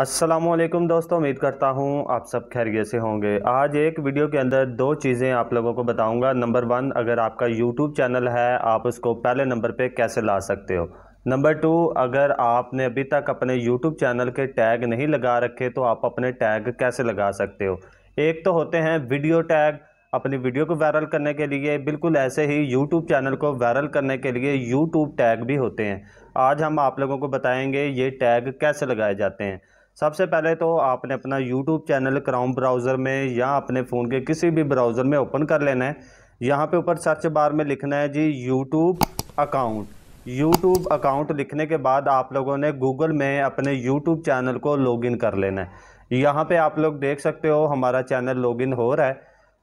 असलम दोस्तों उम्मीद करता हूँ आप सब खैरियत से होंगे आज एक वीडियो के अंदर दो चीज़ें आप लोगों को बताऊँगा नंबर वन अगर आपका यूट्यूब चैनल है आप उसको पहले नंबर पे कैसे ला सकते हो नंबर टू अगर आपने अभी तक अपने यूट्यूब चैनल के टैग नहीं लगा रखे तो आप अपने टैग कैसे लगा सकते हो एक तो होते हैं वीडियो टैग अपनी वीडियो को वायरल करने के लिए बिल्कुल ऐसे ही यूट्यूब चैनल को वायरल करने के लिए YouTube टैग भी होते हैं आज हम आप लोगों को बताएंगे ये टैग कैसे लगाए जाते हैं सबसे पहले तो आपने अपना यूट्यूब चैनल क्राउम ब्राउज़र में या अपने फ़ोन के किसी भी ब्राउज़र में ओपन कर लेना है यहाँ पे ऊपर सर्च बार में लिखना है जी यूट्यूब अकाउंट यूट्यूब अकाउंट लिखने के बाद आप लोगों ने गूगल में अपने यूट्यूब चैनल को लॉगिन कर लेना है यहाँ पे आप लोग देख सकते हो हमारा चैनल लॉगिन हो रहा है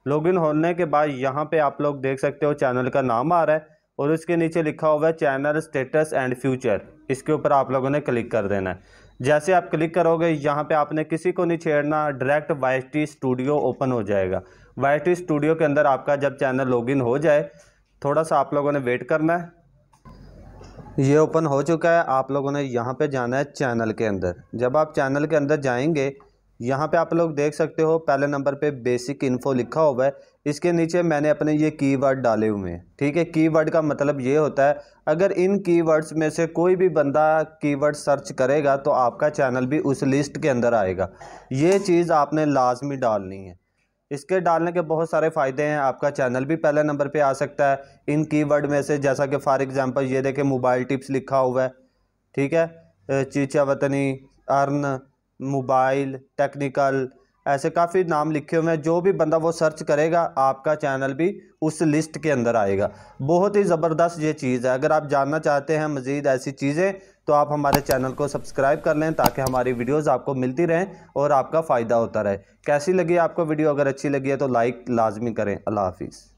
लॉगिन होने के बाद यहाँ पर आप लोग देख सकते हो चैनल का नाम आ रहा है और उसके नीचे लिखा हुआ है चैनल स्टेटस एंड फ्यूचर इसके ऊपर आप लोगों ने क्लिक कर देना है जैसे आप क्लिक करोगे यहाँ पे आपने किसी को नहीं छेड़ना direct Y T studio open हो जाएगा वाई टी स्टूडियो के अंदर आपका जब चैनल लॉगिन हो जाए थोड़ा सा आप लोगों ने वेट करना है ये ओपन हो चुका है आप लोगों ने यहाँ पे जाना है चैनल के अंदर जब आप चैनल के अंदर जाएंगे यहाँ पे आप लोग देख सकते हो पहले नंबर पे बेसिक इन्फो लिखा हुआ है इसके नीचे मैंने अपने ये कीवर्ड डाले हुए हैं ठीक है कीवर्ड का मतलब ये होता है अगर इन कीवर्ड्स में से कोई भी बंदा कीवर्ड सर्च करेगा तो आपका चैनल भी उस लिस्ट के अंदर आएगा ये चीज़ आपने लाजमी डालनी है इसके डालने के बहुत सारे फ़ायदे हैं आपका चैनल भी पहले नंबर पर आ सकता है इन कीवर्ड में से जैसा कि फॉर एग्ज़ाम्पल ये देखें मोबाइल टिप्स लिखा हुआ है ठीक है चीचा वतनी अर्न मोबाइल टेक्निकल ऐसे काफ़ी नाम लिखे हुए हैं जो भी बंदा वो सर्च करेगा आपका चैनल भी उस लिस्ट के अंदर आएगा बहुत ही ज़बरदस्त ये चीज़ है अगर आप जानना चाहते हैं मज़ीद ऐसी चीज़ें तो आप हमारे चैनल को सब्सक्राइब कर लें ताकि हमारी वीडियोस आपको मिलती रहें और आपका फ़ायदा होता रहे कैसी लगी आपको वीडियो अगर अच्छी लगी है तो लाइक लाजमी करें अल्लाह हाफिज़